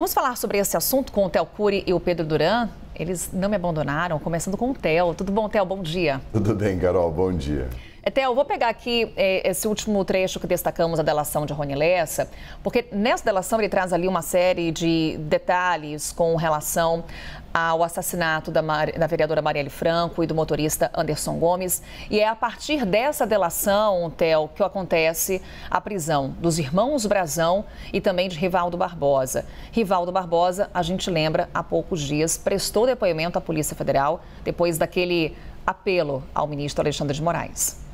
Vamos falar sobre esse assunto com o Theo Cury e o Pedro Duran. Eles não me abandonaram, começando com o Theo. Tudo bom, Theo? Bom dia. Tudo bem, Carol. Bom dia. Até eu vou pegar aqui é, esse último trecho que destacamos, a delação de Rony Lessa, porque nessa delação ele traz ali uma série de detalhes com relação ao assassinato da, Mar... da vereadora Marielle Franco e do motorista Anderson Gomes. E é a partir dessa delação, Theo, que acontece a prisão dos irmãos Brazão e também de Rivaldo Barbosa. Rivaldo Barbosa, a gente lembra, há poucos dias prestou depoimento à Polícia Federal depois daquele apelo ao ministro Alexandre de Moraes.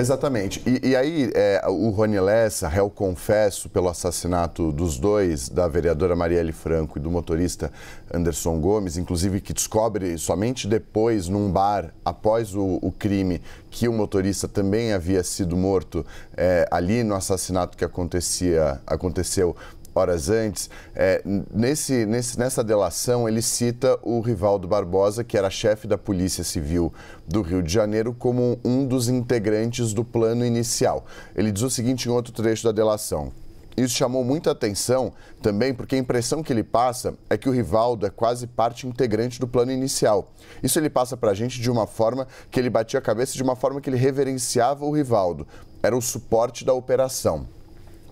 Exatamente. E, e aí, é, o Rony Lessa, réu confesso pelo assassinato dos dois, da vereadora Marielle Franco e do motorista Anderson Gomes, inclusive que descobre somente depois, num bar, após o, o crime, que o motorista também havia sido morto é, ali no assassinato que acontecia, aconteceu horas antes. É, nesse, nesse, nessa delação, ele cita o Rivaldo Barbosa, que era chefe da Polícia Civil do Rio de Janeiro, como um dos integrantes do plano inicial. Ele diz o seguinte em outro trecho da delação. Isso chamou muita atenção também porque a impressão que ele passa é que o Rivaldo é quase parte integrante do plano inicial. Isso ele passa para a gente de uma forma que ele batia a cabeça, de uma forma que ele reverenciava o Rivaldo. Era o suporte da operação.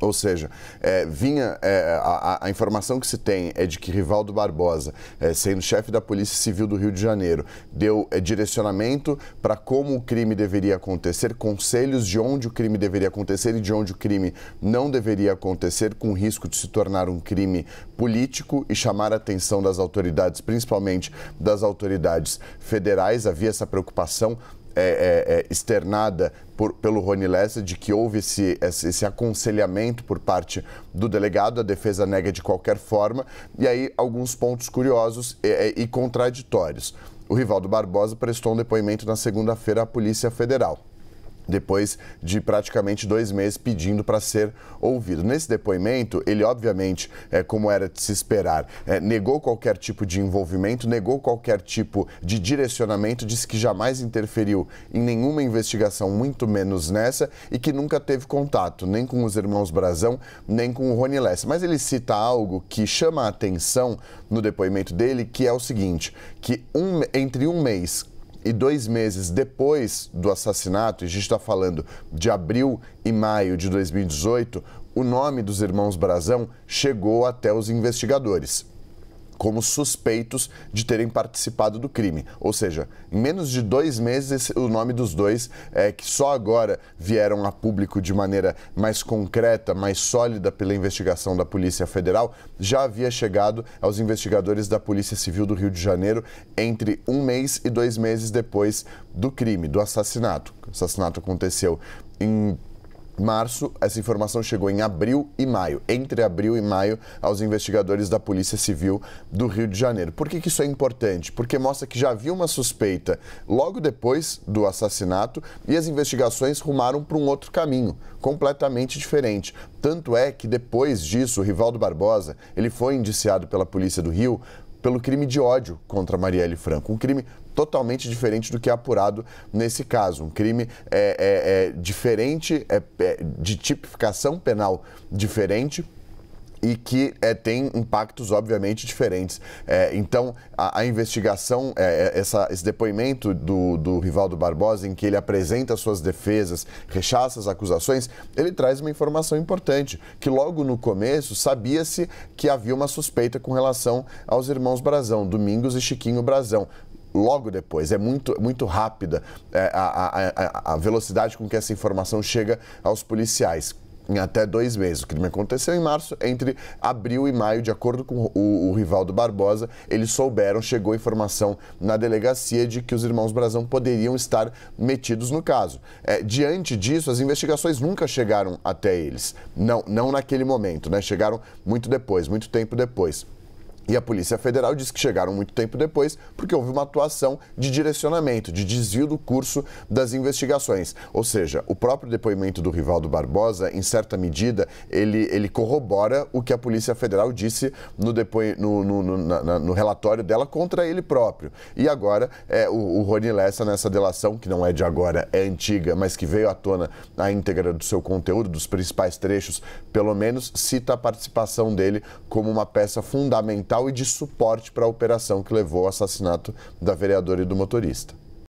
Ou seja, é, vinha é, a, a, informação que se tem é de que Rivaldo Barbosa, é, sendo chefe da Polícia Civil do Rio de Janeiro, deu é, direcionamento para como o crime deveria acontecer, conselhos de onde o crime deveria acontecer e de onde o crime não deveria acontecer, com risco de se tornar um crime político e chamar a atenção das autoridades, principalmente das autoridades federais. Havia essa preocupação é, é, é, externada por, pelo Rony Lessa de que houve esse, esse, aconselhamento por parte do delegado, a defesa nega de qualquer forma, e aí alguns pontos curiosos e, é, é, e contraditórios. O Rivaldo Barbosa prestou um depoimento na segunda-feira à Polícia Federal depois de praticamente dois meses pedindo para ser ouvido. Nesse depoimento, ele obviamente, é, como era de se esperar, é, negou qualquer tipo de envolvimento, negou qualquer tipo de direcionamento, disse que jamais interferiu em nenhuma investigação, muito menos nessa, e que nunca teve contato nem com os irmãos Brazão, nem com o Rony Lessa. Mas ele cita algo que chama a atenção no depoimento dele, que é o seguinte, que um, entre um mês e dois meses depois do assassinato, e a gente está falando de abril e maio de 2018, o nome dos irmãos Brazão chegou até os investigadores como suspeitos de terem participado do crime. Ou seja, em menos de dois meses, o nome dos dois, é, que só agora vieram a público de maneira mais concreta, mais sólida pela investigação da Polícia Federal, já havia chegado aos investigadores da Polícia Civil do Rio de Janeiro entre um mês e dois meses depois do crime, do assassinato. O assassinato aconteceu em março, essa informação chegou em abril e maio, entre abril e maio, aos investigadores da Polícia Civil do Rio de Janeiro. Por que, que isso é importante? Porque mostra que já havia uma suspeita logo depois do assassinato e as investigações rumaram para um outro caminho, completamente diferente. Tanto é que depois disso, o Rivaldo Barbosa, ele foi indiciado pela Polícia do Rio pelo crime de ódio contra Marielle Franco. Um crime totalmente diferente do que é apurado nesse caso. Um crime é, é, é diferente, é, é de tipificação penal diferente e que é, tem impactos, obviamente, diferentes. É, então, a, a investigação, é, é, essa, esse depoimento do, do Rivaldo Barbosa, em que ele apresenta suas defesas, rechaça as acusações, ele traz uma informação importante, que logo no começo sabia-se que havia uma suspeita com relação aos irmãos Brazão, Domingos e Chiquinho Brazão logo depois. É muito, muito rápida é, a, a, a velocidade com que essa informação chega aos policiais em até dois meses. O crime aconteceu em março, entre abril e maio, de acordo com o, o Rivaldo Barbosa, eles souberam, chegou informação na delegacia de que os irmãos Brazão poderiam estar metidos no caso. É, diante disso, as investigações nunca chegaram até eles. Não, não naquele momento, né? Chegaram muito depois, muito tempo depois. E a Polícia Federal diz que chegaram muito tempo depois, porque houve uma atuação de direcionamento, de desvio do curso das investigações. Ou seja, o próprio depoimento do Rivaldo Barbosa, em certa medida, ele, ele corrobora o que a Polícia Federal disse no, depo no, no, no, na, no relatório dela contra ele próprio. E agora, é, o, o Rony Lessa, nessa delação, que não é de agora, é antiga, mas que veio à tona na íntegra do seu conteúdo, dos principais trechos, pelo menos, cita a participação dele como uma peça fundamental e de suporte para a operação que levou ao assassinato da vereadora e do motorista.